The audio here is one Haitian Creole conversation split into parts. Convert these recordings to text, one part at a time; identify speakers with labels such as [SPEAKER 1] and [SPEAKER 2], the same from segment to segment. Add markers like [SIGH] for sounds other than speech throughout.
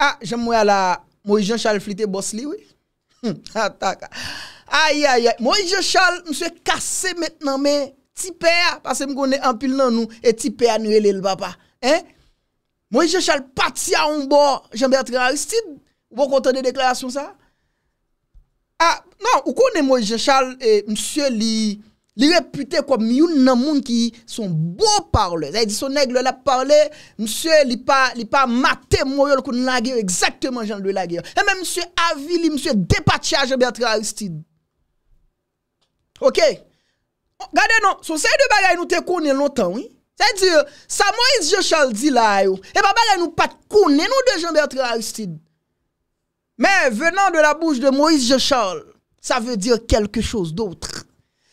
[SPEAKER 1] Ah, jen mwen ala, mwen jen chal flite bos li, wè? Ha, tak. Ay, ay, ay, mwen jen chal mwen se kase mètenan mè, tipe a, pase mwen konen ampil nan nou, e tipe a nou elè l vapa, eh? Mwen jen chal pati a un bon, jen mwen atre anistid, wè konten de deklarasyon sa? Ah, nan, ou konen mwen jen chal, mwen se li... li repute kwa mi yon nan moun ki son bo parle zay di son neg le la parle msye li pa mate mwoyol kon la geyo eksakteman jan de la geyo e men msye avili msye depati a Jean-Bertrand Aristide ok gade nan son se yon de bagay nou te kounen lontan zay di sa Moïse Jechal di la yo e pa bagay nou pat kounen nou de Jean-Bertrand Aristide men venan de la bouche de Moïse Jechal sa ve dire kelke chos doutre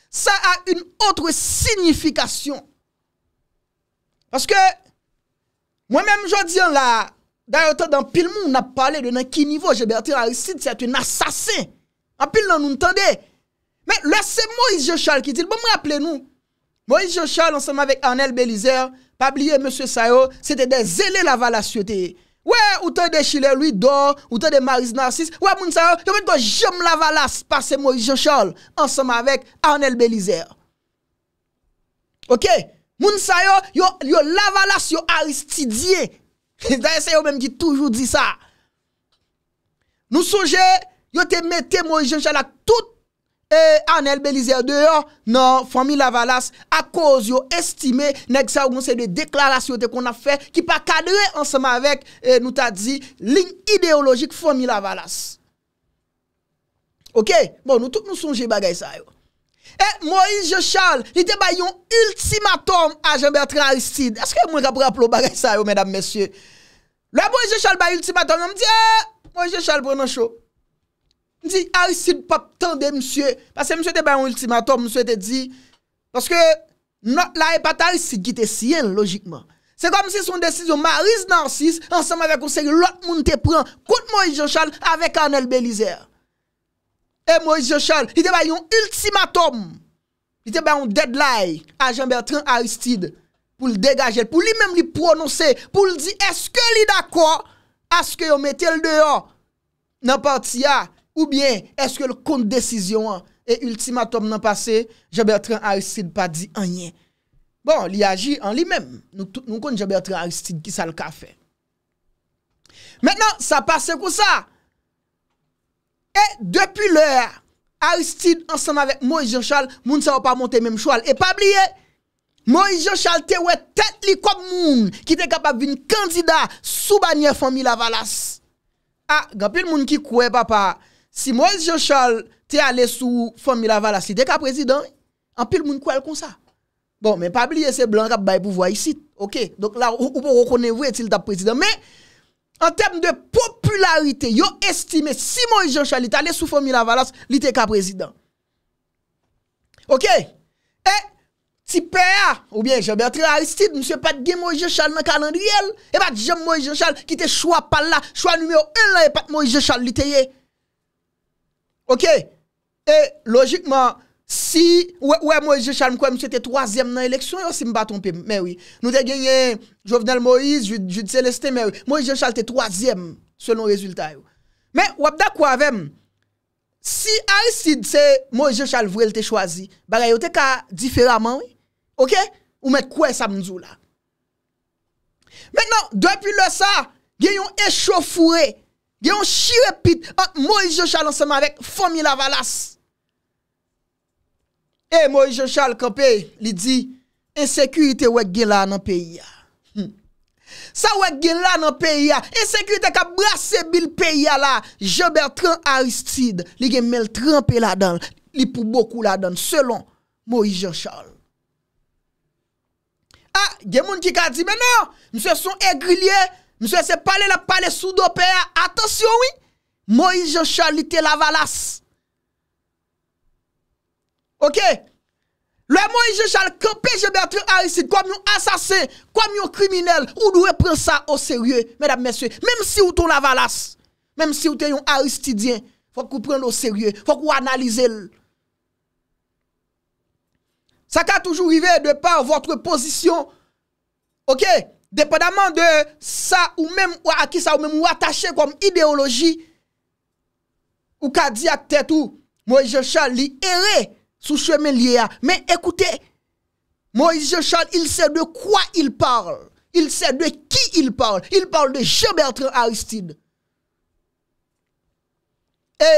[SPEAKER 1] ça a une autre signification. Parce que, moi-même, je dis hein, là, d'ailleurs, dans pile on a parlé de dans quel niveau Bertrand Aristide, c'est un assassin. En pile, nous entendons. Mais là, c'est Moïse Jochal qui dit, bon, rappelez-nous, Moïse Jochal, ensemble avec Arnel Bélizer, pas oublier, monsieur Sayo, c'était des zélés la société. Ouè, ou tè de Chilè Louis dò, ou tè de Marise Narcisse. Ouè, moun sa yo, yo mèd kò jèm lavalas pa se Moïse Jean Charles ansèm avèk Arnel Bélizère. Ok, moun sa yo, yo lavalas yo Aristidie. Dè se yo mèm di toujou di sa. Nou souje, yo te mette Moïse Jean Charles ak tout E Anel Belizer de yo, nan Fomil Avalas, a koz yo estime nek sa ou goun se de deklarasyon te kon a fe ki pa kadre ansama vek e, nou ta di lin ideologik Fomil Avalas. Ok, bon nou tout nou sonje bagay sa yo. E Moise Jochal, li te bay yon ultimatom a Jean-Bertrand Aristide. Aske moun rap rap lou bagay sa yo, mèdame, mèsyè? Lè Moise Jochal bay ultimatom, yon mdiye, Moise Jochal prenen chou. Ni si Aristide pat tende, msye. Pase msye te bay yon ultimatum, msye te di. Paske not la epat Aristide ki te siyen, logikman. Se kom se son desizyon, Marise Narcisse, ansanman vek konsey yon lot moun te pran, kout Moise Jochal, avek Arnel Belizer. E Moise Jochal, li te bay yon ultimatum. Li te bay yon deadline, a Jean-Bertrand Aristide, pou li degajel, pou li mem li prononse, pou li di, eske li dakwa, aske yo metel deyo, nan partiya, Ou bien, est-ce que le compte-décision et ultimatum n'a passé, Jebertin Aristide pa di bon, en yé. Bon, li agi en li mèm. Nou kon Jebertin Aristide ki sa l'ka fè. Mènen, sa passe kou sa. Et, depi lè, Aristide ansan avèk Moïse Jochal, moun sa wè pa monte mèm choual. Et pa bliè, Moïse Jochal te wè tèt li kòp moun ki te kapab vè yon kandida soubanyè fòmi la valas. A, ah, gapil moun ki kouè, papa. si Moïse Jean-Charles t'es allé sous famille Lavalas, il qu'à président, en pile moun quoi comme ça. Bon, mais pas oublier c'est blanc qui bail pouvoir ici. OK. Donc là vous pouvez reconnaître qu'il il t'a président mais en termes de popularité, yo que si Moïse Jean-Charles est allé sous famille Lavalas, il était président. OK. Et si père ou bien Jean-Bertrand Aristide, monsieur pas de Moïse Jean-Charles dans calendrier, et pas Jean Moïse Jean-Charles qui était choix par là, choix numéro 1 là et pas Moïse Jean-Charles était Ok, e logikman, si, wè Moise Jechal mkwè mwen chete troasyem nan eleksyon yo, si mba tonpe, mwen wè. Nou te genyen, Jovenel Moise, Jud Celeste, mwen wè, Moise Jechal te troasyem, selon rezultat yo. Men, wap da kwa wèm, si a yi sid se Moise Jechal vwèl te chwazi, baga yo te ka diferaman, ok, ou men kwen sa mzou la. Men nan, depi le sa, genyon e chofoure. Gen yon chire pit, ah, Moïse Jean Charles anseman vek, Fomin la valas, E eh, Moïse Jean Charles kapè, Li di, Ensekuitè wèk gen la nan peyi ya, Sa wèk gen la nan peyi ya, Ensekuitè ka brase bil peyi ya la, Jebertran Aristide, Li gen mel trampè la dan, Li pou boku la dan, Selon Moïse Jean Charles, ah, A, gen moun ki ka di, Men nan, Mse son e grilye, Monsye se pale la pale soudo pe a Atensyon oui Moise Jechal li te lavalas Ok Le Moise Jechal kompleje betre ari si Koum yon asase Koum yon kriminel Ou nou e pren sa o serye Mesdap monsye Mem si ou ton lavalas Mem si ou ten yon ari stidien Fok ou pren o serye Fok ou analize l Sa ka toujou rive de par votre posisyon Ok Ok Deponanman de sa ou menm ou akisa ou menm ou atache kom ideologi Ou ka di ak tete ou Moise Jochal li ere sou cheme liye a Men ekoute Moise Jochal il se de kwa il parle Il se de ki il parle Il parle de Jebertin Aristide E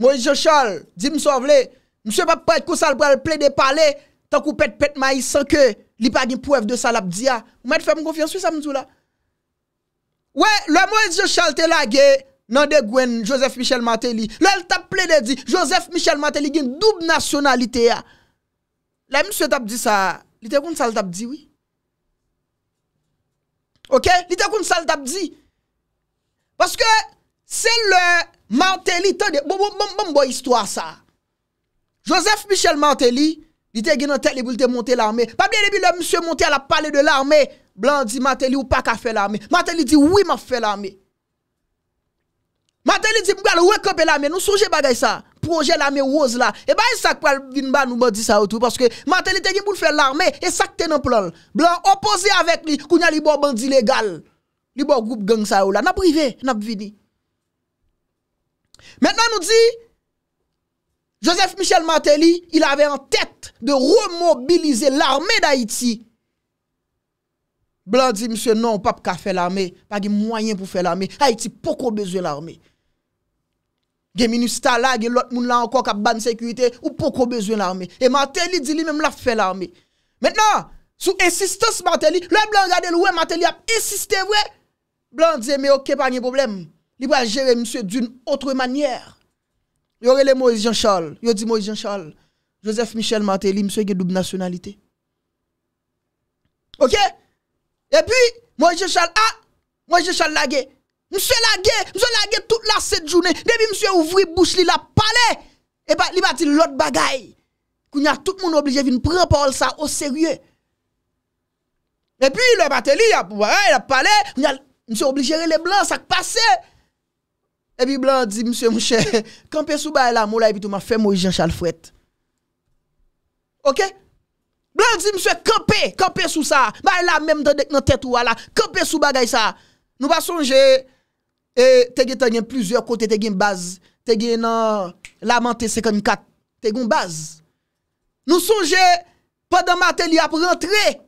[SPEAKER 1] Moise Jochal di mso avle Mse pap pa et kosal pral ple de pale Tak ou pet pet ma yi sanke Li pa gen pou F200 la bdi a. Ou met fèm konfianswis a mzou la. Ouè, lè mwen di yo chante la gen, nan de gwen Joseph Michel Mantelli. Lè lè tap ple de di, Joseph Michel Mantelli gen, dub nationalite a. Lè mwen se tap di sa, li te kon sal tap di wè. Ok, li te kon sal tap di. Parce que, se le Mantelli, bon bon bon, bon bon boy histoire sa. Joseph Michel Mantelli, Il était en tête pour te monter l'armée. Pas bien depuis le monsieur monté à la parler de l'armée. Blanc dit Matéli ou pas qu'a fait l'armée. Matéli dit oui, m'a fait l'armée. Matéli dit m'gal l'armée. Nous songez bagay ça. Projet l'armée rose là. Et eh ben ça pour vinn ba nous bandi ça tout parce que Matéli te pour faire l'armée et ça que dans plan. Blanc opposé avec lui, kounya li bon bandi légal. Li bo groupe gang ça oh là. N'a privé, n'a vini. Maintenant nous dit Joseph Michel Matéli, il avait en tête de remobilize l'armè d'Haïti. Blan di, msè, nan, ou pa pou ka fè l'armè, pa gen mwanyen pou fè l'armè, Haïti pou kon bezwe l'armè. Gen meni stala, gen lot moun la ankon ka ban sekurite, ou pou kon bezwe l'armè. E mante li, di li men m la fè l'armè. Mètenan, sou insistos mante li, lè blan gade lwè, mante li ap insistè wè, blan di, mè ok, pa gen problem, li pou a jere msè d'un autre manyèr. Yo re le Moise Jean Charles, yo di Moise Jean Charles Joseph Michel Matéli, monsieur qui a double nationalité. Ok? Et puis, moi je chal, ah, moi je la lagué. Monsieur lagué, monsieur lagué toute la cette journée. Depuis monsieur ouvri bouche, il a parlé. Et puis, bah, il m'a dit l'autre bagaille. Qu'on y a tout le monde obligé de prendre parole ça au sérieux. Et puis, le Martelly, il a, il a parlé, monsieur obligé les blancs, ça passé. Et puis, blanc dit, monsieur, mon [LAUGHS] quand tu sous là, moula là, et tout m'a fait moi Jean-Charles Fouette. OK Blanc, dit monsieur camper, camper sous ça. Bah là même dans notre tête ou là, camper sous bagay ça. Nous pas songer et te gen plusieurs côtés te gen base, te gen nan lamenté 54, te gen base. Nous songer pendant Matéli a rentré.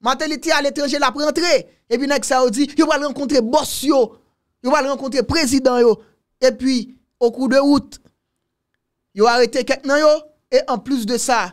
[SPEAKER 1] Matéli à l'étranger l'a rentré et puis nek ça dit, yo va rencontrer boss yo, yo va rencontrer président yo et puis au cours de route yo arrêté nan yo et en plus de ça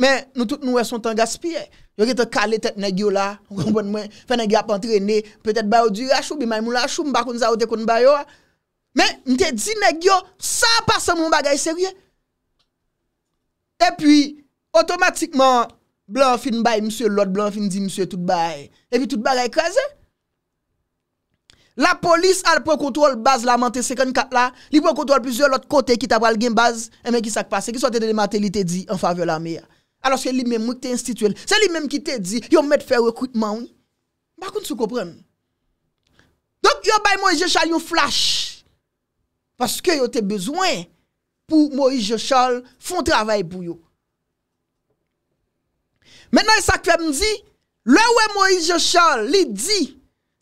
[SPEAKER 1] Men nou tout nou e son tan gaspi e. Yo ki te kale tet negyo la. Ou [LAUGHS] konpon mwen. Fè negyo apantre ne. Pe tèt bayo di rachou. Bi may mou lachou. Mba kon za ou de kon bayo a. Men mte di negyo. Sa pa sa moun bagay serye. E pi. Otomatikman. Blan fin baye msye. Lot blan fin di msye. Tout baye. E pi tout bagay kreze. La polis al pou kontrol baz la manti. Sekon kat la. Li pou kontrol pizyo lot kote. Ki tabwa al gen baz. E men ki sak pase. Ki sote de demante li te di. Anfa vyo la mea aloske li mèm wèk te instituel, se li mèm ki te di, yo mèd fè rekrutman wè, bakoun sou kopren. Dok yo bay Moïse Jochal yon flash, paske yo te bezwen, pou Moïse Jochal fon travay pou yo. Mè nan yon sakfèm di, lè wè Moïse Jochal li di,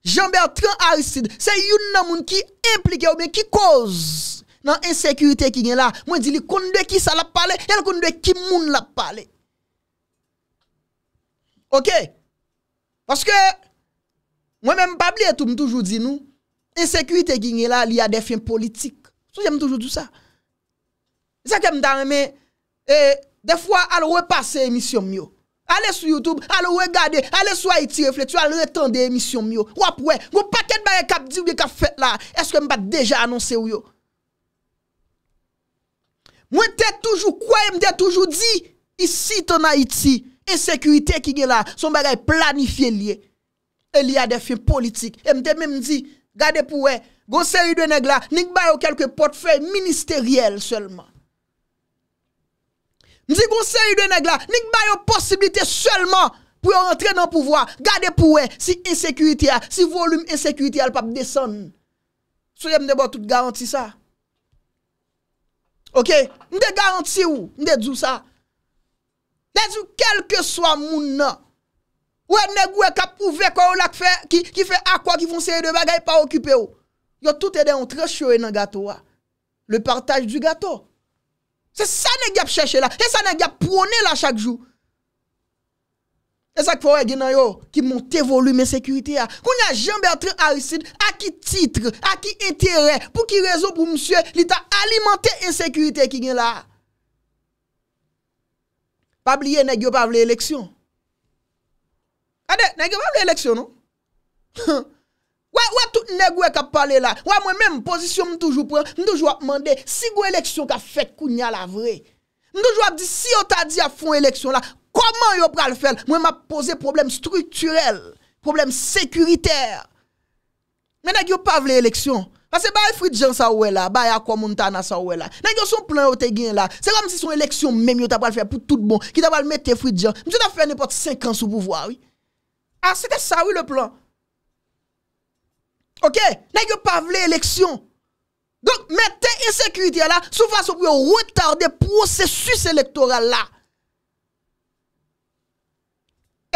[SPEAKER 1] Jean-Bertrand Aristide, se yon nan moun ki implike wè, ki koz nan ensekirite ki gen la, mwen di li kondwe ki sa la pale, yon kondwe ki moun la pale. Ok, parce que moi même pas blie tout me toujou di nou, insecurity gine la li a defen politik. Sou jè me toujou di sa? Zè ke m dan mè, e, de fwa alwe pase emisyon myo. Alwe sou Youtube, alwe wè gade, alwe sou Haiti refletu, alwe tende emisyon myo. Wap wè, mou pakèd bè yè kap di wè kap fèt la, eske m bat deja anonsè wè yo? Mwen te toujou kwa, mwen te toujou di, isi ton Haiti, Esekwite ki gen la, son bagay planifye liye. E liye adefye politik. E mte men mzi, gade pou we, gonseri de neg la, nik bayo kelke potfey ministeriyel selman. Mzi gonseri de neg la, nik bayo posibilite selman pou yo rentre nan pouvoa. Gade pou we, si esekwite ya, si volum esekwite alpap deson. Souye mde bo tout garanti sa. Ok, mde garanti ou, mde djou sa. Edi ou kelke swa moun nan. Ou e nek ou e kap pou ve kwa ou lak ki fe akwa ki fon seye de bagay pa okype ou. Yo tout e de yon treche ou e nan gato wa. Le partaj du gato. Se sa nek yap chèche la. Se sa nek yap prone la chak jou. Se sa k fwore gen nan yo ki monte volume ensekurite ya. Koun ya jenbe atre arisid a ki titre, a ki enteren pou ki rezo pou msye li ta alimante ensekurite ki gen la a. Bab liye neg yo pa vle eleksyon. A de, neg yo pa vle eleksyon nou? [LAUGHS] Wè wè tout neg wè ka pale la. Wè wè mwen men mwen posisyon mwen toujou pren. Mwen toujou ap mande, si wè eleksyon ka fet kounya la vre. Mwen toujou ap di, si yo ta di a fon eleksyon la, koman yo pral fel? Mwen mwen pose problem strukturel. Problem sekuriter. Mwen neg yo pa vle eleksyon. Mase bayi fridjan sa ouwe la, bayi akwa montana sa ouwe la. Nan yo son plan ou te gen la. Se ram si son eleksyon menm yo tapal fè pou tout bon, ki tapal mette fridjan, mse tapal fè nipot 5 ans ou pou vwa. A, ah, se te sa ouwe le plan. Ok, nan yo pa vle eleksyon. Donk, mette insekwitya la, sou fwa sou pou yo retarde prosesus elektoral la.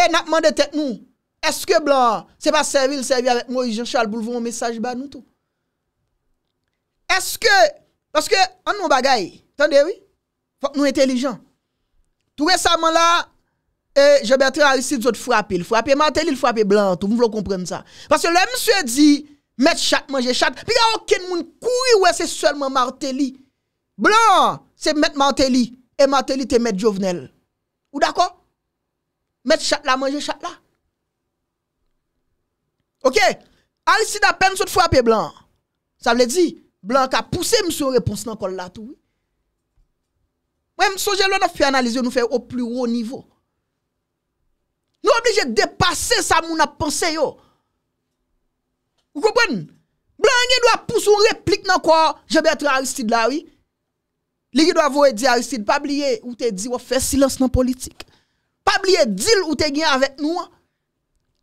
[SPEAKER 1] E, eh, napman de tek nou, eske blan, se pa servil, servil avèk mou i jenshal pou levon mèsaj ba nou tou. Eske, eske, an nou bagay, tande oui, fok nou entelijan. Tou resaman la, e, je betre a risi d'zot frapi, l frapi marteli, l frapi blan, tou moun vlo kompren sa. Pase le msye di, met chat, manje chat, pi ya oken moun koui we se selman marteli. Blan, se met marteli, e marteli te met jovenel. Ou dako? Met chat la, manje chat la. Ok, a risi da pen sot frapi blan, sa vle di? Blan ka puse msou repons nan kol la tou. Mwen msou jelon ap fwe analize yo nou fwe o plurou nivou. Nou oblije depase sa moun ap pense yo. Ou kopwen? Blan gen do ap puse un replik nan kwa jebetre Aristide la oui. Ligi do ap vwe di Aristide, pa bliye ou te di ou fwe silans nan politik. Pa bliye dil ou te gen avet nou.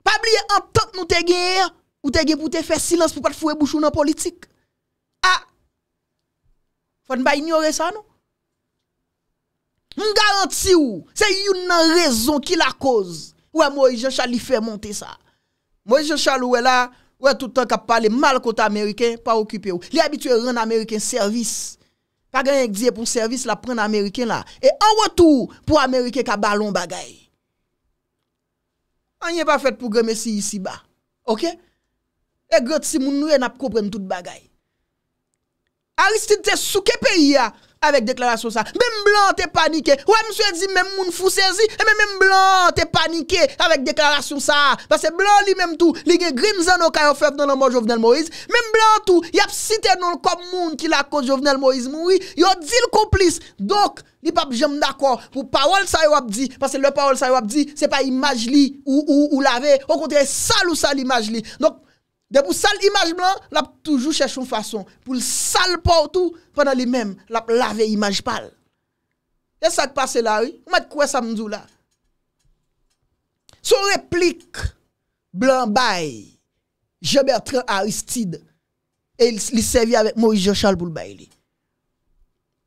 [SPEAKER 1] Pa bliye antak nou te gen ou te gen pou te fwe silans pou pat fwe bouchou nan politik. Ah! Fon ba ignore sa nou? M garanti si ou. Se yon nan rezon ki la koz. Ou e Moe Jochal li fe monte sa. Moe Jochal ou e la. Ou e toutan ka pale mal kota Ameriken. Pa okipe ou. Li abitwe ren Ameriken servis. Pa gen yon ek diye pou servis la pren Ameriken la. E an wot ou pou Ameriken ka balon bagay. An yon pa fet pou greme si yisi ba. Ok? E gret si moun nou e nap kopren tout bagay. a risite te souke pe ya, avek deklarasyon sa, menm blan te panike, ou e mswe di menm moun fousezi, e eh, menm blan te panike, avek deklarasyon sa, pase blan li menm tou, li gen grim zan nou ka yon feb nan anman Jovenel Moïse, menm blan tou, yap site nou l kom moun ki l akot Jovenel Moïse moui, yon di l komplis, dok, li pap jem dakwa, pou parol sa yo ap di, pase le parol sa yo ap di, se pa imaj li, ou la ve, ou kontre sal ou sal imaj li, donk, De pou sal imaj blan, la pou toujou chèchoun fason. Pou sal portou, pwè nan li mèm, la pou lave imaj pal. E sa kpase la, ou mè kouè sa mzou la? Sou replik, blan bay, Jebertran Aristide, e li sevi avèk Mori Jochal pou l'bay li.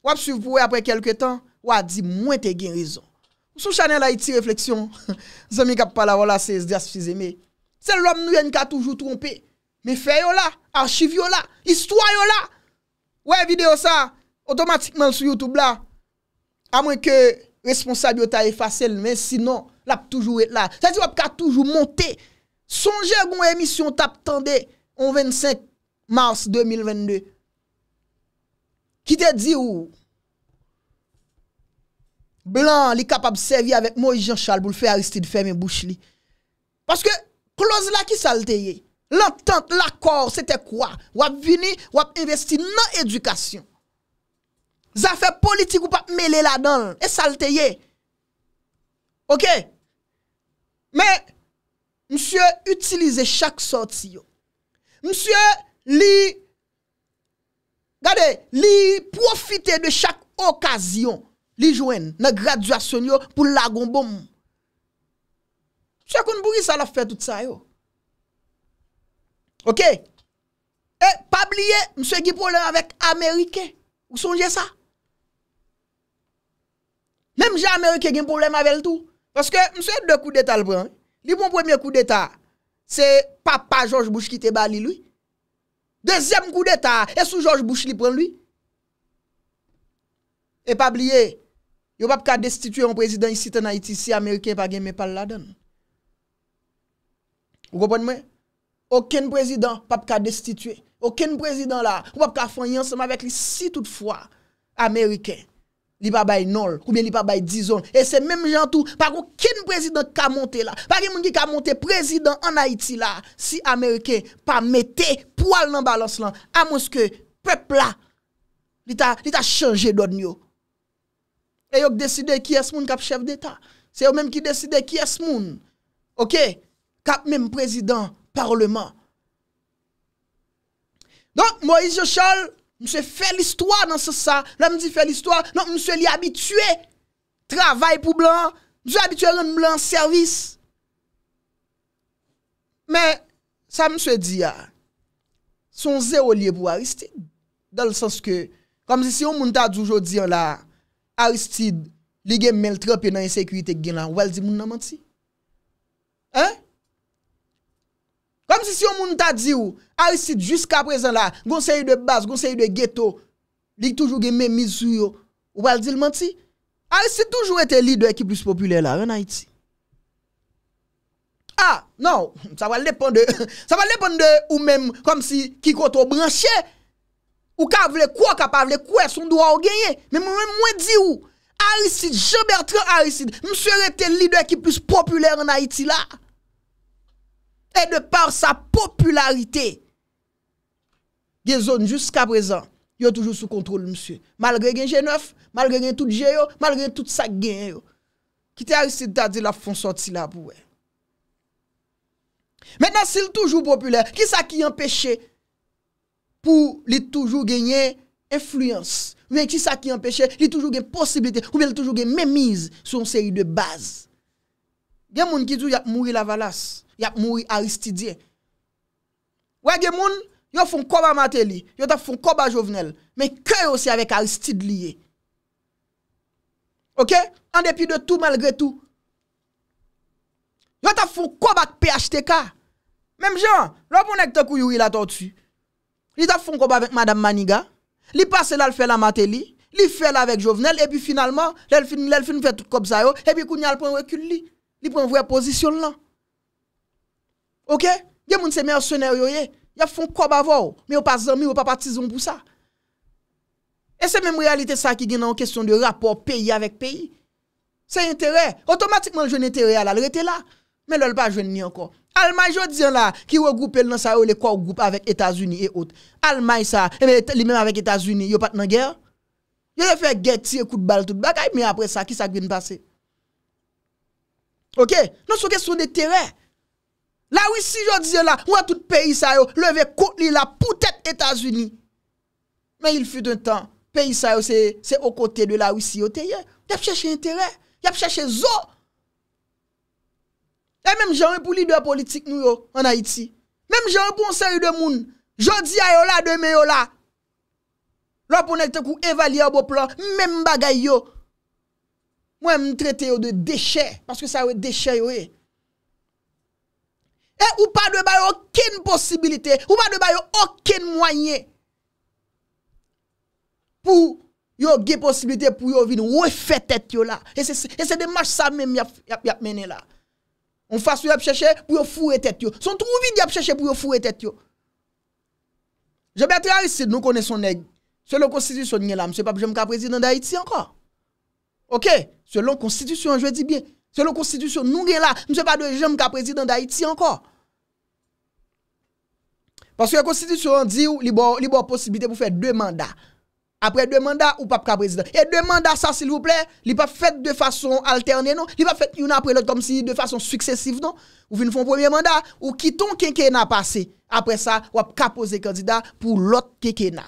[SPEAKER 1] Wap sou pou wè apre kelke tan, wap di mwen te gen rezon. Sou chanè la iti refleksyon, [LAUGHS] zè mi kap pala wò la se, zè si zè me, se lòm nou yèn ka toujou trompè, Me fè yo la, archiv yo la, histwa yo la. Ouè videyo sa, otomatikman sou YouTube la. Amwen ke responsabio ta e fasyel, men sinon, lap toujou et la. Sa di wap ka toujou monte, sonje goun emisyon tap tende, on 25 mars 2022. Ki te di ou, blan li kapab sevi avèk moui Jean Charles bou l fè a resti di fè men bouch li. Paske, kloz la ki salte yey. L'entente, l'akor, s'ete kwa? Wap vini, wap investi nan edukasyon. Zafè politik wap mele la dan. E salteye. Ok? Men, msye, utilize chak sorti yo. Msye, li... Gade, li profite de chak okasyon. Li jwen nan graduasyon yo pou lagon bom. Chakoun bouri sa la fè tout sa yo. Ok? E, pa bliye, mswe gi problem avek Amerike. Ou sonje sa? Mem jè Amerike gen problem avek tout. Paske mswe de kou d'Etat l pran. Li pou mwen premier kou d'Etat, se papa George Bush ki te bali lui. Dezem kou d'Etat, e sou George Bush li pran lui. E pa bliye, yo pa pou ka destitue yon prezident yon siten a iti si Amerike pa gen me pal la don. Ou kopon mwen? Ou ken prezidant pap ka destitue. Ou ken prezidant la, wap ka fanyan seman vek li si tout fwa. Amerike, li pa bay nol, koubyen li pa bay dizon. E se menm jantou, par ou ken prezidant ka monte la. Par ou menm ki ka monte prezidant an Haiti la, si Amerike pa mette poal nan balans lan. A monske, pepla, li ta chanje do dnyo. E yonk deside ki es moun kap chev deta. Se yon menm ki deside ki es moun. Ok, kap menm prezidant. Parlement. Donk, Moise Jochol, mse fè l'histoire nan se sa. La mdi fè l'histoire. Donk, mse li habituè travèl pou blan. Mse habituè nan blan servis. Mè, sa mse di ya, ah, son zè ou liè pou Aristide. Dal sens ke, kom si si yon moun ta djoujou diyan la, Aristide, li gen men l'tropi nan yon sekwitek gen la, wèl di moun nan manti? Hein? Hein? Kom si si yo moun ta di ou, Harisid jusqu'a prezen la, gonseri de bas, gonseri de ghetto, dik toujou gen men misu yo, ou val di lman ti? Harisid toujou ete lider ekip plus populer la, en Haiti. Ah, nou, sa val depande, sa val depande ou men, kom si ki koto branche, ou ka vle kwa, ka pa vle kwa, son dwa ou genye. Men mwen mwen di ou, Harisid, Jean-Bertrand Harisid, mwen mwen ete lider ekip plus populer en Haiti la. E de par sa popularite, ge zon jusqu'a prezant, yo toujou sou kontrol msye. Malgre gen gen 9, malgre gen tout gen yo, malgre gen tout sa gen yo. Ki te a risite ta de la fon sorti la pou we. Mènena sil toujou populè, ki sa ki empèche pou li toujou genye influence. Ou men ki sa ki empèche li toujou gen posibilite, ou men toujou gen menmise son seri de baz. Gen moun ki toujou ya mouri la valas. y a mouri Aristidien. Ouais, des moun, yo font koba Mateli, yo t'a font koba Jovenel, mais que aussi avec Aristide lié. OK? En dépit de tout malgré tout. Yo t'a font koba PHTK. Même Jean, là on est kou là la tortue. Li t'a font koba avec madame Maniga, li passe là le fait la Mateli, li fait là avec Jovenel et puis finalement, l'elfin l'elfin fait tout comme ça yo et puis kounya le prend recul li. Li prend vraie position là. Ok, gen moun se mè yon sèner yoye, yon fon kwa bavò, mè yon pa zanmè, yon pa pa tizan pou sa. E se mè moun realite sa ki gen nan kesyon de rapor peyi avèk peyi. Se yon terè, otomatikman joun yon terè alal rete la, mè lòl pa joun ni ankon. Almay joun diyan la, ki wè goupè lè nan sa yon lè kwa wè goupè avèk Etasuni e ot. Almay sa, lè e mè avèk Etasuni, yon pat nan gèr. Yon lè fè gèr ti, yon kout bal tout bak, a yon mè apre sa ki sa gwen pase. Ok, nan sou kesyon de terè. La wisi yo di yo la, mwen tout peyi sa yo, leve kout li la, poutet Etasuni. Men il fyt un tan, peyi sa yo se okote de la wisi yo teye, yap cheche interè, yap cheche zo. E menm jenwen pou li de la politik nou yo, an Haiti. Menm jenwen pou an seri de moun, jodi a yo la, demen yo la. Lopon el te kou evalye yo bo plan, menm bagay yo. Mwen mwen trete yo de deche, paske sa yo deche yo e. E ou pa dwe bayo aken posibilite, ou pa dwe bayo aken mwanyen pou yo ge posibilite pou yo vin ou efe tete yo la. E se e demache sa menm yap mene la. On fase yo apcheche pou yo fure tete yo. Son trou vin yo apcheche pou yo fure tete yo. Je bete ari si nou konen son neg. Se loun konstitusyon nye la, mse pa jem ka prezident da Haiti anko. Ok, se loun konstitusyon, jwe di bin. Se loun konstitusyon, nou gen la, mse pa jem ka prezident da Haiti anko. Koske yon konstitusyon di ou li bo posibite pou fè dè mandat. Apre dè mandat ou pap ka prezident. E dè mandat sa sil vouple, li pap fèt dè fason alterne non. Li pap fèt yon apre lòt kom si dè fason suksesif non. Ou fin fè yon premier mandat ou kiton kenke na pase. Apre sa wap ka pose kandida pou lòt kenke na.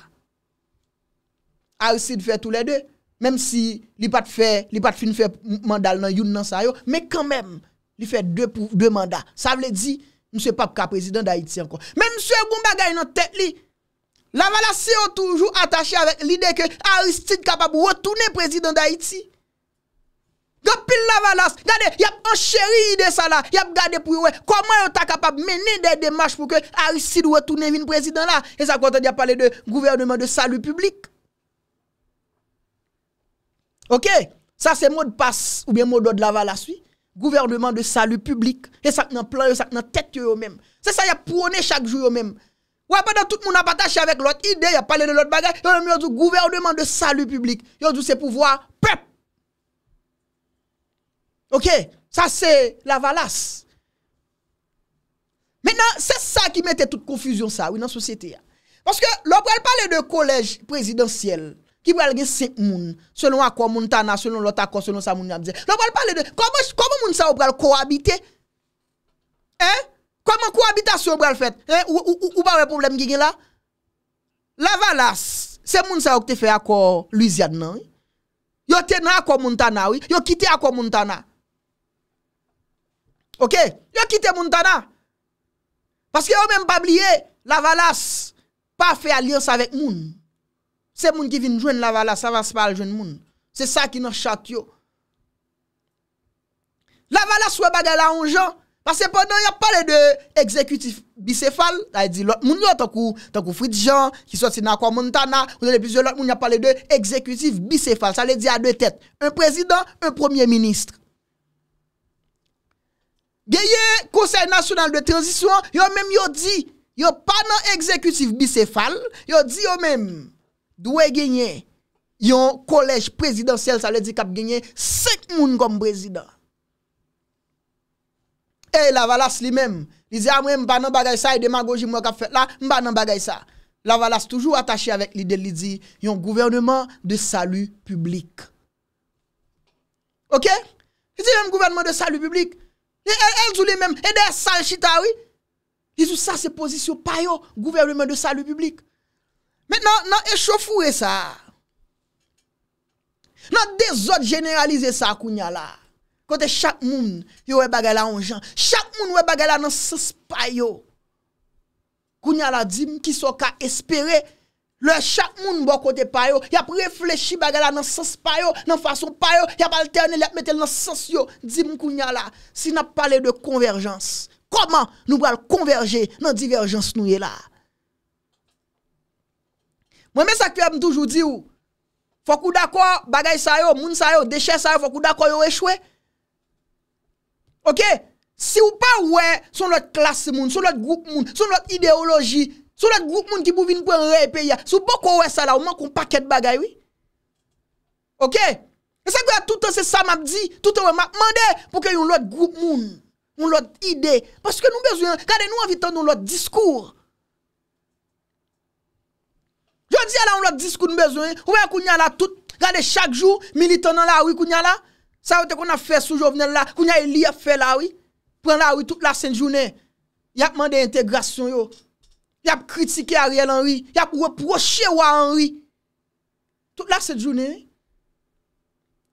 [SPEAKER 1] A usi dè fè tou lè dè. Mem si li pat fin fè mandal nan yon nan sa yo. Men kanmen li fè dè mandat. Sa vle di... Mse pap ka prezidant d'Haïti ankon. Men mse Goumba gane nan tek li. Lavalas se yo toujou atache avèk l'ide ke Aristide kapap wotounè prezidant d'Haïti. Gopil Lavalas, gade, yap encheri ide sa la. Yap gade pou yon, koman yo ta kapap meni de demache pou ke Aristide wotounè vin prezidant la. E sa konten di ap pale de gouvernement de salut publik. Ok, sa se mode passe ou bien mode od Lavalas wii. Gouvernement de salut publik, yon sak nan plan, yon sak nan tet, yon yon men. Se sa yon pounen chak jou yon men. Ou apade tout moun apatache avek lout ide, yon pale de lout bagay, yon yon zou gouvernement de salut publik, yon zou se pouvoi, pep! Ok, sa se la valas. Menan, se sa ki mette tout konfuzyon sa, ou nan sosyete ya. Panske, lopre al pale de kolej prezidentiyel, Ki bral gen se moun. Se nou akwa moun tanan, se nou lot akwa, se nou sa moun yamze. Lopal pale de, koman moun sa ou bral koabite? Eh? Koman koabita sou bral fet? Eh? Ou pa wè problem gen gen la? Lavalas, se moun sa ou te fe akwa Louisiane nan? Yo te nan akwa moun tanan, yo kite akwa moun tanan. Ok? Yo kite moun tanan. Paske yo men pa bliye, Lavalas pa fe aliyons avek moun. Se moun ki vin jwen la vala, sa vans pa al jwen moun. Se sa ki nan chak yo. La vala sou e bagala anjan. Pase pwè nan yon pale de ekzekutif bisefal. A yon di lot moun yo takou, takou fridjan, ki sot si nan kwa montana, yon de pwè lot moun yon pale de ekzekutif bisefal. Sa le di a dwe tèt. Un prezident, un premier ministre. Gyeye, konsey national de transisyon, yo mèm yo di, yo pa nan ekzekutif bisefal, yo di yo mèm, Dwe genye yon kolej prezidansyel sa ledik ap genye Sek moun kom prezidans E la valas li men Li ze amwen ah, mba nan bagay sa E deman goji mwen kap fet la Mba nan bagay sa La valas toujou atache avèk li de li di Yon gouvernement de salu publik Ok? Li ze yon gouvernement de salu publik El zou e, e, li men E de san chita oui Li zou sa se posisyon pa yo Gouvernement de salu publik Men non, nan e chofou e sa. Nan de zot generalize sa kounya la. Kote chak moun yo we bagay la anjan. Chak moun we bagay la nan sas payo. Kounya la di m ki so ka espere. Le chak moun bo kote payo. Yap reflechi bagay la nan sas payo. Nan fason payo. Yap alterne li ap metel nan sas yo. Di m kounya la. Si nan pale de konverjans. Koman nou bral konverje nan diverjans nou ye la. Mwen mwen sak fya m toujou di ou, fwa kou dakwa bagay sa yo, moun sa yo, deche sa yo, fwa kou dakwa yo we chwe. Ok? Si ou pa we, sou lout klasi moun, sou lout group moun, sou lout ideoloji, sou lout group moun ki pou vin pou re pe ya. Si ou pa kou we sa la, ou man kon paket bagay we. Ok? E sak we a toutan se sa map di, toutan we map mande, pou ke yon lout group moun, yon lout ide. Paske nou bezwen, kade nou aviton yon lout diskour. Je dis là, on l'a discours de besoin. Ouais, qu'on y a là tout. Regardez chaque jour, militant dans la rue, qu'on a là. Ça, c'est qu'on a fait sous Jovenel là. Qu'on y a Eli a fait là, oui. Prend la rue toute la sainte journée. Il a demandé intégration, yo. Il a critiqué Ariel Henry. Il a reproché à Henry. Toute la sainte journée.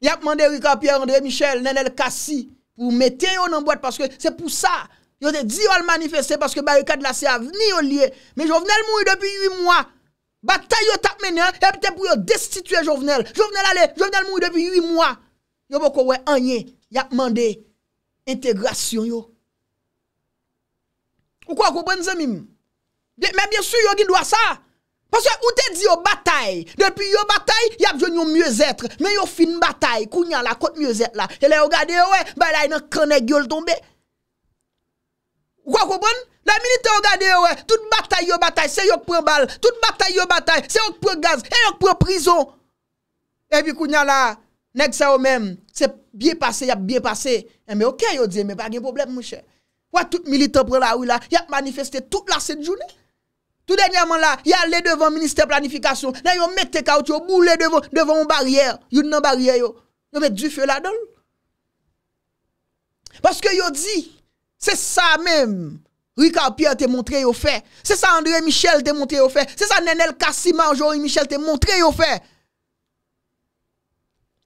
[SPEAKER 1] Il a demandé Ricard Pierre-André Michel, Nenel Kassi, pour mettre yo dans boîte parce que c'est pour ça. Yo a dit yo manifester parce que barricade là c'est avenir lieu, Mais Jovenel mourit depuis 8 mois. Bataille yo tap mené, hein. et pour yo destituer Jovenel. Jovenel allez, Jovenel mou depuis 8 mois. Yo boko wè anye, y a demandé intégration yo. Ou quoi comprenez Mais bien sûr yo gin doit ça. Parce que ou te dit yo bataille, depuis yo bataille, y a besoin yon mieux être, mais yo fin bataille, kounya la côte mieux être là. Et là yo gade yo ouais, bah là nan kanèg yo vous comprenez les minute, regardez ouais, toute bataille yo bataille, c'est yo qui prend balle, toute bataille yo bataille, c'est yo qui prend gaz, et yo qui prend prison. Et puis kounya là, sa ça même, c'est bien passé, y a bien passé. Eh, mais OK yo dit mais pas de problème mon cher. Ouais tout militant prend la rue là, y a manifesté toute la cette journée. Tout dernièrement là, y a allé devant ministère planification, là yo mette caoutchouc boule devant devant une barrière, une nan barrière yo. Yon met du feu là-dedans. Parce que yo dit Se sa menm, Rika ou Pierre te montre yo fe, se sa Andre Michel te montre yo fe, se sa Nenel Kassiman ou Jory Michel te montre yo fe,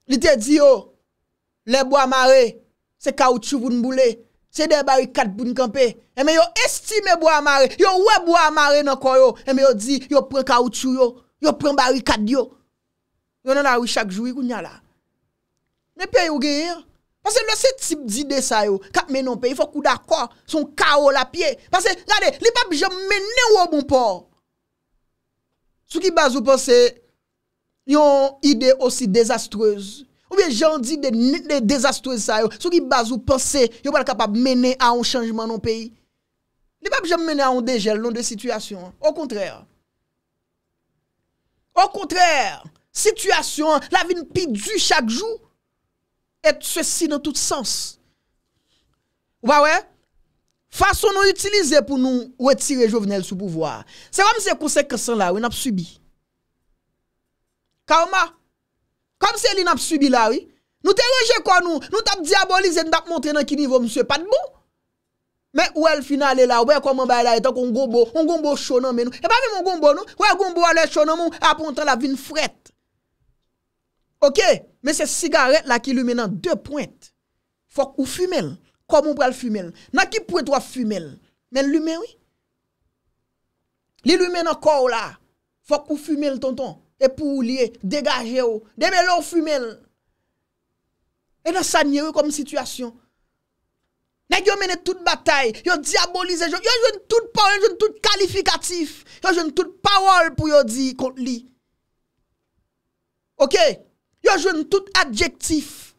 [SPEAKER 1] li te di yo, oh, le bo amare, se kawoutchou voun boule, se de barikad voun kampe, eme eh yo estime bo amare, yo we bo amare nan kwa yo, eme eh yo di, yo pren kawoutchou yo, yo pren barikad yo, yo nan non, a wichak joui koun nye la, ne pe yo gerir, Pase nou se tip di de bon sa yo, kap men nou pe, ifo kou da kwa, son ka ou la pie. Pase, gade, li pa bi jom mene ou ou moun po. Sou ki bazou pose, yon ide osi dezastreuse. Ou biye jom di de dezastreuse sa yo, sou ki bazou pose, yon pala kapab mene a ou chanjman nou pe. Li pa bi jom mene a ou de jel, loun de sitwasyon. Ou kontrèr. Ou kontrèr. Sityasyon, la vin pi du chak jou, et sou esi nan tout sens. Ouwa we? Fason nou utilize pou nou wetire jovenel sou pouvoar. Se wè mse kousek kesan la, wè nap subi. Karma. Kom se li nap subi la, wè? Nou te reje kwa nou? Nou tap diabolize, nou tap montre nan ki nivou, mse pat bo. Mè ouè l finalè la, ouè kwa mwen bay la, etan kon gombo, kon gombo chonan men nou. E pa mè mwen gombo nou, ouè gombo alè chonan moun, apontan la vin fret. Ok, men se sigaret la ki lume nan de pointe, fok ou fume, komon pral fume, nan ki pou etwa fume, men lume ou. Li lume nan kor la, fok ou fume ton ton, epou ou liye, degaje ou, deme lor fume. E nan sanye ou kom situasyon. Nan ki yo mene tout batay, yo diabolize, yo jen tout power, yo jen tout kalifikatif, yo jen tout power pou yo di kont li. Ok, ok, yo jwen nou tout adjektif,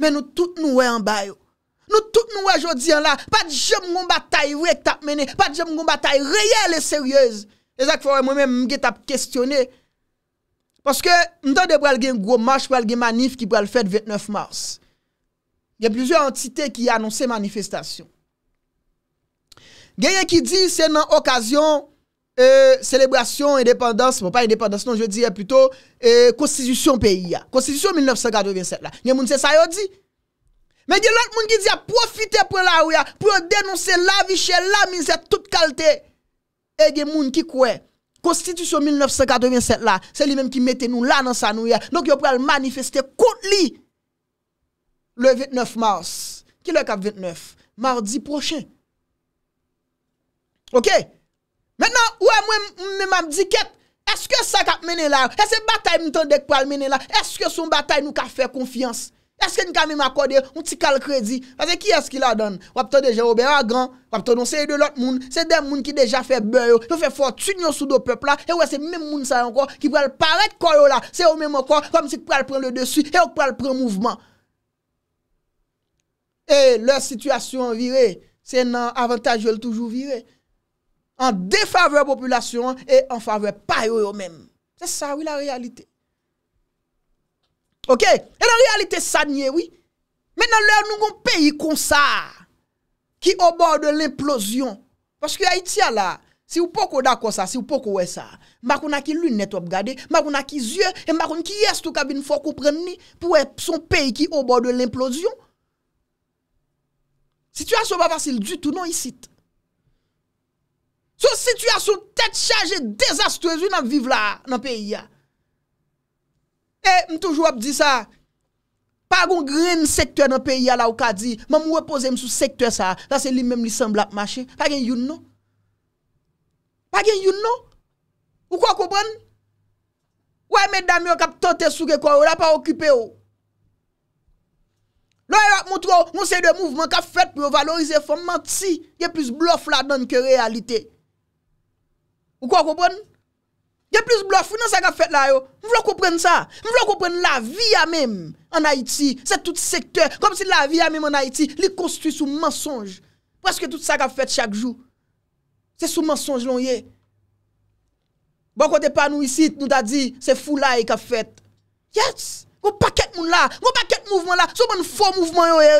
[SPEAKER 1] men nou tout nou wè an bayo. Nou tout nou wè jodi an la, pa di jem mwen batay wek tap mene, pa di jem mwen batay reyèl e seryèz. E zèk fòre mwen mwen mge tap kestyonè, paske mtande pral gen gwo mors, pral gen manif ki pral fèd 29 mars. Gen blizou an titè ki anonsè manifestasyon. Gen yè ki di se nan okasyon, Euh, célébration indépendance, bon, pas indépendance, non, je dire plutôt euh, constitution pays. Constitution 1987 là. Il y a c'est ça dit. Mais il y a l'autre monde qui dit ah, profiter pour la ouya, pour dénoncer la vie chez la misère toute qualité. Et il y a monde qui croit Constitution 1987 là, c'est lui-même qui mettait nous là dans sa nous. Donc il va manifester contre lui le 29 mars. Qui est le cap 29 Mardi prochain. OK Mè nan, ouè mwen mè mam di ket, eske sa kap mène la, eske batay mwen tan dek pal mène la, eske son batay nou ka fè konfiyans, eske nou ka mèman kode, mwen ti kal kredi, faze ki esk ki la don, wap to de jè ou ben a gran, wap to don se yè de lot moun, se den moun ki deja fè bè yo, se fè fòtun yo sou do pèpla, e wè se mèm moun sa yon kon, ki pral parek kor yo la, se yon mèman kon, fòm si pral pran le desu, e wè pral pran mouvman. E, lèr situasyon v an defavre populasyon, e an favre payo yo men. Se sa wè la realite. Ok? E la realite sa nye wè. Men nan lè, nou goun peyi kon sa, ki obor de l'implosyon. Paske ya itia la, si ou poko da kon sa, si ou poko wè sa, makoun a ki lunet wap gade, makoun a ki zye, e makoun ki yes tou kabin fò koupren ni, pou wè son peyi ki obor de l'implosyon. Sityasyon ba basil du tout non yisit. Sou situasyon tet chaje dezastrezi ou nan viv la, nan peyi ya. E, m toujou ap di sa, pa goun gren sektwe nan peyi ya la ou ka di, m wèpose m sou sektwe sa, la se li mèm li sembl ap mache, pa gen youn nou. Pa gen youn nou. Ou kwa koupren? Ou e med dami ou kap tante souge kon ou, la pa okipe ou. Loi ap moutrou, moun se de mouvment kap fèt pou yo valorize fòm man ti, ye plus blof la dan ke realite. Ou kwa kompren? Ye plis blof, ou nan sa ka fet la yo? Mwen vlo kompren sa. Mwen vlo kompren la vi ya mem an Haiti. Se tout sektè, kom si la vi ya mem an Haiti. Li konstri sou mensonj. Preske tout sa ka fet chak jou. Se sou mensonj lon ye. Bon kote pa nou isi, nou ta di, se fou la e ka fet. Yes! Gon paket moun la, gon paket mouvman la. Sou moun fò mouvman yo e.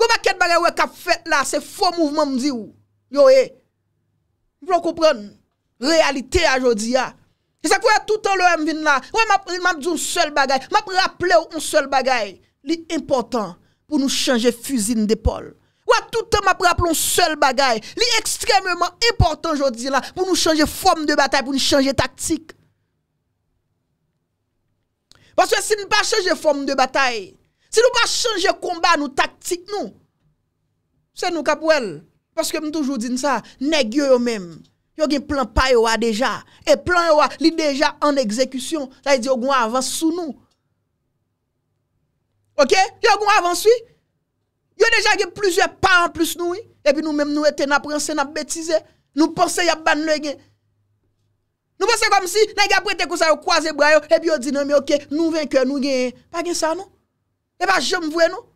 [SPEAKER 1] Gon paket bagay we ka fet la. Se fò mouvman m di yo e. Mwen vlo kompren sa. réalité à aujourd'hui. C'est ça tout le temps le vient là. Ouais, m'a dit un seul bagay. M'a rappelé un seul bagay. L'important pour nous changer fusil d'épaule. Ouais, tout le temps m'a rappelé un seul bagay. L'extrêmement important aujourd'hui là pour nous changer forme de bataille, pour nous changer tactique. Parce que si nous pas changer forme de bataille, si nous pas changer combat, nous tactique nous. C'est nous capouel. Parce que nous toujours dit ça, nèg même. yo gen plan pa yo a deja, e plan yo a li deja an ekzekusyon, la yi di yo goun avans sou nou. Ok? Yo goun avans sou. Yo deja gen plizye pa an plus nou yi, epi nou menm nou ete naprense, napbetize, nou pense yap ban nou gen. Nou pense kom si, la yi aprete kousa yo kwaze bra yo, epi yo di nou men ok, nou venke nou gen. Pa gen sa nou? Epa jom vwe nou?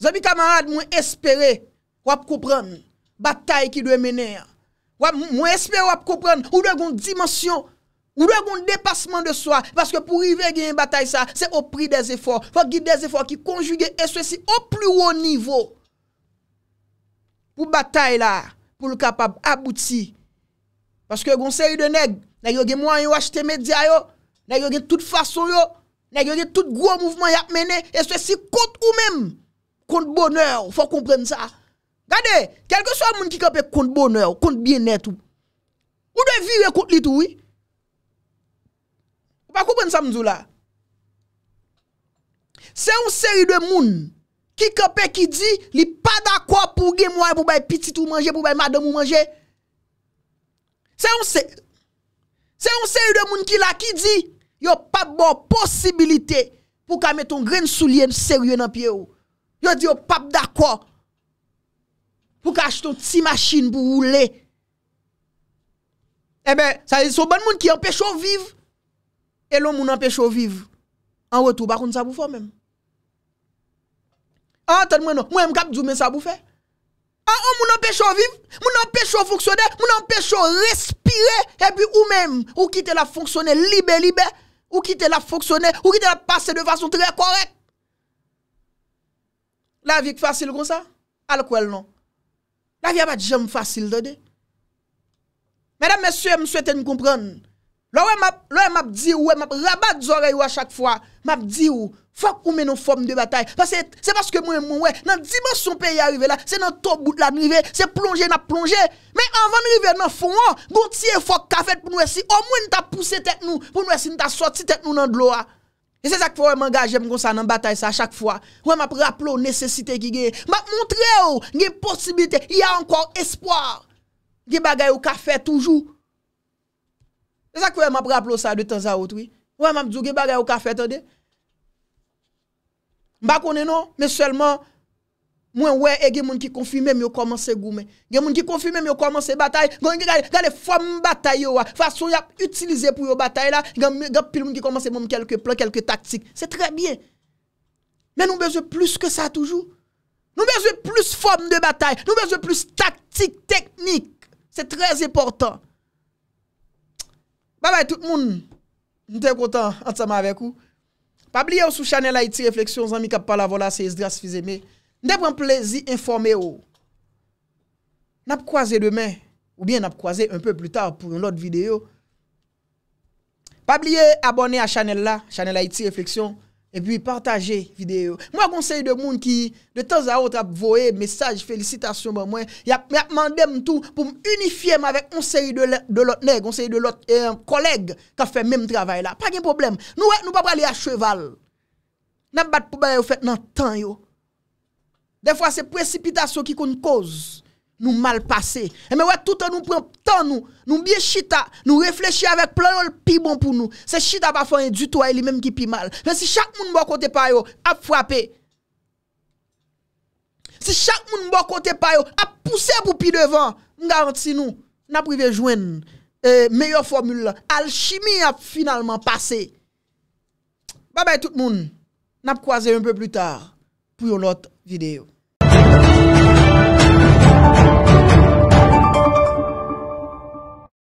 [SPEAKER 1] Zobi kamarad mwen espere wap koupran nou. Bataye ki dwe mene. Mwen espè wap kopren. Ou dwe goun dimensyon. Ou dwe goun depasman de swa. Paske pou rive genye bataye sa. Se opri des efor. Fwa gide des efor ki konjuge eswe si opri wou nivou. Pou bataye la. Pou l kapab abouti. Paske goun seri de neg. Na yo gen mwen yo achete media yo. Na yo gen tout fason yo. Na yo gen tout gwo mouvman yap mene. Eswe si kont ou men. Kont boner. Fwa kompren sa. Gade, kelke swa moun ki kepe kont bonè ou, kont bien net ou. Ou dwe viwe kont li tou ou? Ou pa koupen sa mzou la? Se ou seri dwe moun, ki kepe ki di, li pa dakwa pou gen mwen pou bay piti tou manje, pou bay madè mwen manje. Se ou seri dwe moun ki la ki di, yo pap bo posibilite pou ka meton gren sou liye nou seri ou nan piye ou. Yo di yo pap dakwa pou kache ton ti machin pou roule. Ebe, sa yon sou ban moun ki empesho vive, e lon moun empesho vive, an wotou bakoun sa bou fò mèm. A, an ten mwen nou, mwen mkap djoumen sa bou fè. A, an moun empesho vive, moun empesho foksyone, moun empesho respire, e bi ou mèm, ou kite la foksyone libe libe, ou kite la foksyone, ou kite la pase de fason tre korek. La vik fasil kon sa, al kwel non. La vi a bat jem fasil do de. Mèdèm mèsyè m sou etè n kouprèn. Lò wè m ap di wè, m ap rabat zorey wè a chak fwa. M ap di wè, fòk ou mè nou fòm de batay. Pase, se baske mwen mwen wè, nan di mòs son peyi a rive la, se nan to bout la nrive, se plonge na plonge. Mè anvan rive nan fòn wè, gouti e fòk kafèd pou nou esi. O mwen n ta pousse tèk nou, pou nou esi n ta sorti tèk nou nan dlo wè. Ah. E se sak fwa wè man gaje m kon sa nan batay sa a chak fwa. Wè m ap rapplo nesesite ki gen. M ap montre ou gen posibilite. Ya ankon espoir. Gen bagay ou ka fè toujou. Se sak wè m ap rapplo sa de tans a out wè. Wè m ap djou gen bagay ou ka fè tante. M bakone nou. Men selman... Mwen wè e gen moun ki konfirmè mè yo komanse goumè. Gen moun ki konfirmè mè yo komanse batay. Gon gen gale fòm batay yo wè. Fason yap utilize pou yo batay la. Gap pil moun ki komanse moun kelke plan, kelke taktik. Se tre bie. Men nou beze plus ke sa toujou. Nou beze plus fòm de batay. Nou beze plus taktik, teknik. Se trez eportan. Ba bay tout moun. Nou ten kontan ant sa ma avek ou. Pa blye ou sou chanel ha iti refleksyon. Zan mi kap pa la vola se es dras fizeme. Ne brem plezi informe yo. Nap kwaze demen, ou bien nap kwaze un peu pli ta pou yon lot videyo. Pabliye abone a chanel la, chanel la iti refleksyon, e pi partaje videyo. Mwa konsey de moun ki, de toz euh, a ot ap voye, mesaj, felicitasyon ba mwen, yap mandem tout pou m unifiye m avèk konsey de lot neg, konsey de lot e yon koleg ka fèm mèm travay la. Pag yon problem, nou wèk nou pa brale a cheval. Nap bat pou bè yo fèt nan tan yo. Des fois, c'est précipitation qui nous cause. Nous mal passé. Et eh, mais ouais, tout le temps, nous prenons temps, nous, nous bien chita, nous réfléchissons avec plein de plus bon pour nous. C'est chita pas faire du tout, elle même qui pi mal. Mais si chaque monde bon côté pas yo, a frappé. Si chaque monde bon côté pas yo, a poussé pour pi devant, garantis nous, n'a privé joindre euh, meilleure formule Alchimie a finalement passé. Bye bye tout le monde. N'a croisé un peu plus tard. pour l'autre vidéo.